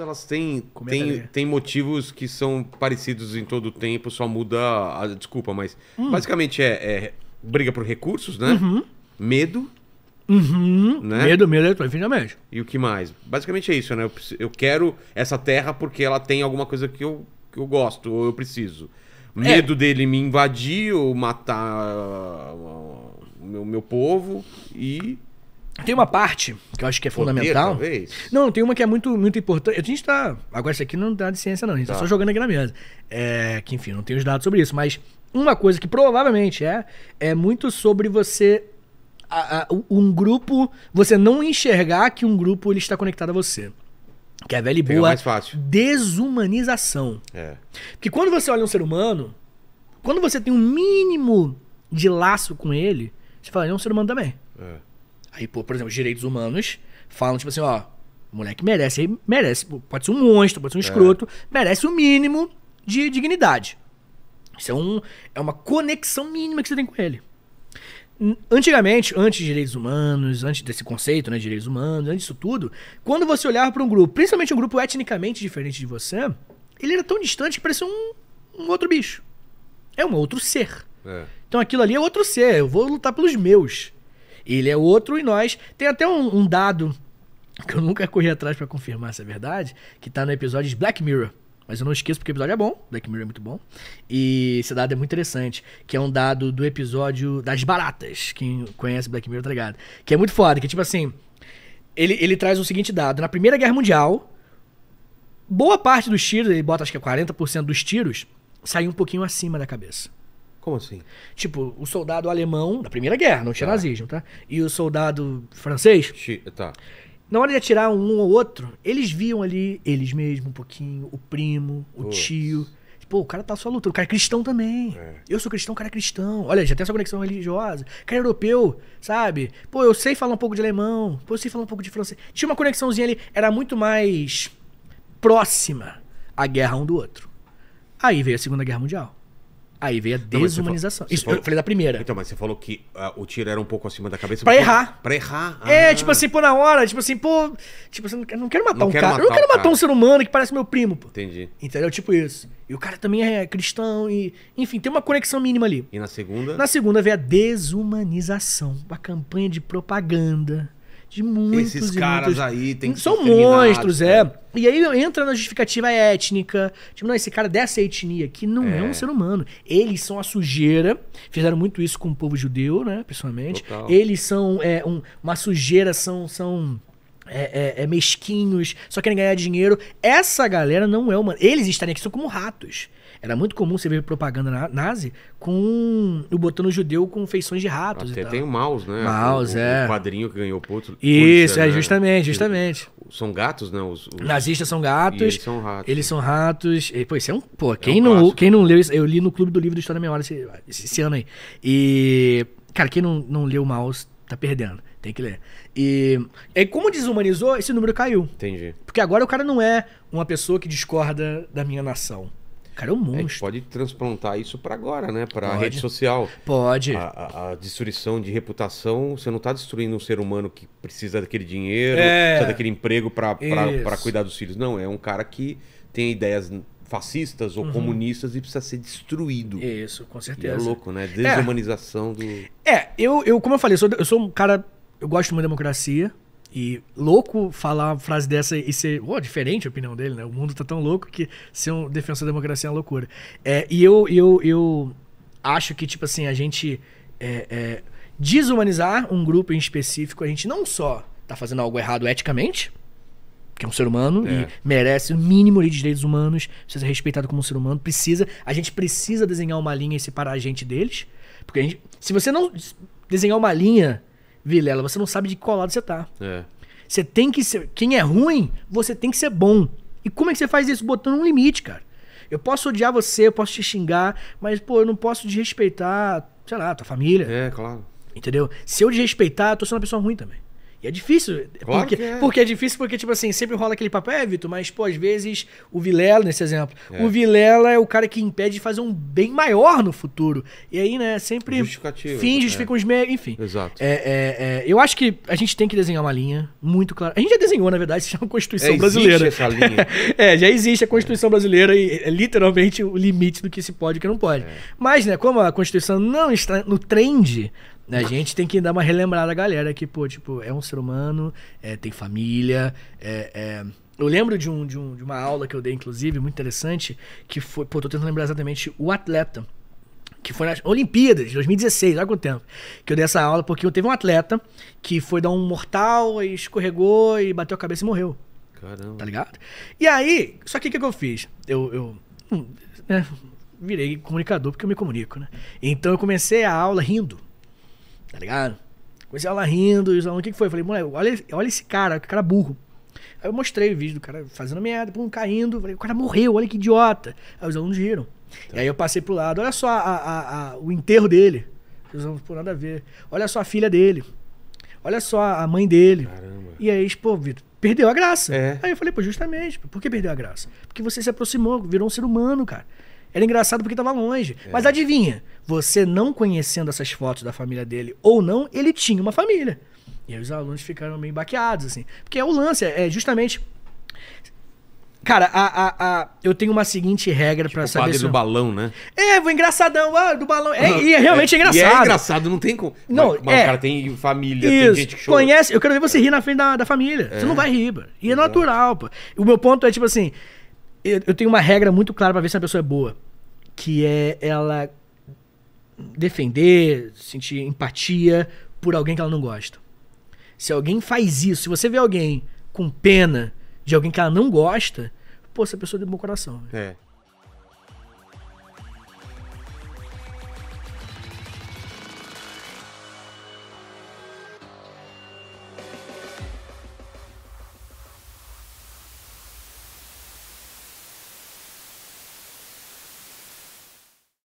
elas têm, têm, têm motivos que são parecidos em todo o tempo, só muda a desculpa, mas hum. basicamente é, é, briga por recursos, né? Uhum. Medo. Uhum. Né? Medo, medo, finalmente. E o que mais? Basicamente é isso, né? Eu, eu quero essa terra porque ela tem alguma coisa que eu, que eu gosto ou eu preciso. É. Medo é. dele me invadir ou matar ah, o meu, meu povo e tem uma parte que eu acho que é fundamental. Poder, não, tem uma que é muito, muito importante. A gente tá. Agora, isso aqui não dá de ciência, não. A gente tá, tá só jogando aqui na mesa. É, que, enfim, não tem os dados sobre isso. Mas uma coisa que provavelmente é, é muito sobre você. A, a, um grupo. Você não enxergar que um grupo ele está conectado a você. Que é a velha e boa mais fácil. desumanização. É. Porque quando você olha um ser humano, quando você tem um mínimo de laço com ele, você fala, ele é um ser humano também. É. Aí, por exemplo, os direitos humanos falam, tipo assim, ó, o moleque merece, aí merece, pode ser um monstro, pode ser um é. escroto, é. merece o um mínimo de dignidade. Isso é, um, é uma conexão mínima que você tem com ele. Antigamente, antes de direitos humanos, antes desse conceito né, de direitos humanos, antes disso tudo, quando você olhava para um grupo, principalmente um grupo etnicamente diferente de você, ele era tão distante que parecia um, um outro bicho. É um outro ser. É. Então aquilo ali é outro ser, eu vou lutar pelos meus. Ele é outro e nós. Tem até um, um dado que eu nunca corri atrás para confirmar se é verdade, que tá no episódio de Black Mirror. Mas eu não esqueço porque o episódio é bom, Black Mirror é muito bom. E esse dado é muito interessante, que é um dado do episódio das baratas. Quem conhece Black Mirror tá ligado. Que é muito foda, que tipo assim, ele, ele traz o seguinte dado. Na Primeira Guerra Mundial, boa parte dos tiros, ele bota acho que 40% é dos tiros, saiu um pouquinho acima da cabeça. Como assim? Tipo, o soldado alemão, da Primeira Guerra, não tinha tá. nazismo, tá? E o soldado francês. Tá. Na hora de atirar um ou outro, eles viam ali, eles mesmos um pouquinho, o primo, o Ups. tio. Pô, o cara tá só lutando. O cara é cristão também. É. Eu sou cristão, o cara é cristão. Olha, já tem essa conexão religiosa. O cara é europeu, sabe? Pô, eu sei falar um pouco de alemão. Pô, eu sei falar um pouco de francês. Tinha uma conexãozinha ali. Era muito mais próxima a guerra um do outro. Aí veio a Segunda Guerra Mundial. Aí veio a desumanização. Não, Isso, falou... eu falei da primeira. Então, mas você falou que uh, o tiro era um pouco acima da cabeça. Pra porque... errar. Pra errar. Ah. É, tipo assim, pô, na hora, tipo assim, pô. Tipo assim, eu não quero matar não um quero cara. Matar eu não quero matar cara. um ser humano que parece meu primo, pô. Entendi. Entendeu? Tipo isso. E o cara também é, é cristão e. Enfim, tem uma conexão mínima ali. E na segunda? Na segunda veio a desumanização. uma campanha de propaganda de muitos Esses caras muitos... aí tem que São monstros, é. é. E aí entra na justificativa étnica. Tipo, não, esse cara dessa etnia que não é. é. um ser humano. Eles são a sujeira. Fizeram muito isso com o povo judeu, né? pessoalmente. Total. Eles são é, um, uma sujeira, são. são... É, é, é, mesquinhos, só querem ganhar dinheiro. Essa galera não é humana. Eles estarem aqui são como ratos. Era muito comum você ver propaganda na, nazi com o botão judeu com feições de ratos. Até tem o mouse, né? Mouse, o, é. O quadrinho que ganhou ponto. Isso, é, né? justamente, justamente. São gatos, né? Os, os... Nazistas são gatos. E eles são ratos. Eles são ratos. E, pô, isso é um. Pô, quem, é um não, quem não leu isso, eu li no Clube do Livro do História da Memória esse, esse ano aí. E. Cara, quem não, não leu o mouse tá perdendo. Tem que ler. E, e como desumanizou, esse número caiu. Entendi. Porque agora o cara não é uma pessoa que discorda da minha nação cara é um monstro. pode transplantar isso para agora, né? Para rede social. Pode. A, a, a, destruição de reputação, você não tá destruindo um ser humano que precisa daquele dinheiro, é... precisa daquele emprego para cuidar dos filhos. Não, é um cara que tem ideias fascistas ou uhum. comunistas e precisa ser destruído. Isso, com certeza. E é louco, né? É. Desumanização é. do. É, eu, eu, como eu falei, eu sou, eu sou um cara. Eu gosto de uma democracia, e louco falar uma frase dessa e ser. Oh, diferente a opinião dele, né? O mundo tá tão louco que ser um defensor da democracia é uma loucura. É, e eu, eu, eu acho que, tipo assim, a gente é, é, desumanizar um grupo em específico, a gente não só tá fazendo algo errado eticamente, que é um ser humano é. e merece o mínimo de direitos humanos, precisa ser respeitado como um ser humano, precisa, a gente precisa desenhar uma linha e separar a gente deles, porque a gente, se você não desenhar uma linha Vilela, você não sabe de qual lado você tá. É. Você tem que ser. Quem é ruim, você tem que ser bom. E como é que você faz isso? Botando um limite, cara. Eu posso odiar você, eu posso te xingar, mas, pô, eu não posso desrespeitar, sei lá, tua família. É, claro. Entendeu? Se eu desrespeitar, eu tô sendo uma pessoa ruim também. E é difícil. É claro porque, é. porque é difícil porque, tipo assim, sempre rola aquele papel, é, Vitor, mas, pô, às vezes o Vilela, nesse exemplo, é. o Vilela é o cara que impede de fazer um bem maior no futuro. E aí, né, sempre fins fica é. os meios, enfim. Exato. É, é, é, eu acho que a gente tem que desenhar uma linha muito clara. A gente já desenhou, na verdade, se chama Constituição Brasileira. essa linha. é, já existe a Constituição Brasileira e é literalmente o limite do que se pode e que não pode. Mas, né, como a Constituição não está no trend a gente tem que dar uma relembrada à galera que, pô, tipo, é um ser humano, é, tem família, é, é... Eu lembro de, um, de, um, de uma aula que eu dei, inclusive, muito interessante, que foi. Pô, tô tentando lembrar exatamente o atleta. Que foi nas Olimpíadas de 2016, há quanto tempo. Que eu dei essa aula, porque teve um atleta que foi dar um mortal e escorregou e bateu a cabeça e morreu. Caramba. Tá ligado? E aí, só que o que, que eu fiz? Eu. eu hum, né, virei comunicador porque eu me comunico, né? Então eu comecei a aula rindo. Tá ligado? Comecei ela rindo, e os alunos, o que, que foi? falei, moleque, olha, olha esse cara, que cara burro. Aí eu mostrei o vídeo do cara fazendo merda, pum, caindo. Falei, o cara morreu, olha que idiota. Aí os alunos riram. Tá. E aí eu passei pro lado, olha só a, a, a, o enterro dele. Os alunos, por nada a ver. Olha só a filha dele. Olha só a mãe dele. Caramba. E aí, pô, Vitor, perdeu a graça. É. Aí eu falei, pô, justamente, por que perdeu a graça? Porque você se aproximou, virou um ser humano, cara. Era engraçado porque estava longe. É. Mas adivinha, você não conhecendo essas fotos da família dele ou não, ele tinha uma família. E aí os alunos ficaram meio baqueados, assim. Porque é o lance, é justamente. Cara, a, a, a, eu tenho uma seguinte regra tipo para saber. O padre se... do balão, né? É, o engraçadão, ah, do balão. É, e é realmente é, é engraçado. é engraçado, não tem como. Não, mas, mas é, o cara tem família, isso, tem gente que chora. Conhece, eu quero ver você é. rir na frente da, da família. É. Você não é. vai rir, mano. E é natural, pô. O meu ponto é tipo assim eu, eu tenho uma regra muito clara para ver se a pessoa é boa, que é ela defender, sentir empatia por alguém que ela não gosta. Se alguém faz isso, se você vê alguém com pena de alguém que ela não gosta, pô, essa pessoa tem um bom coração. Né? É.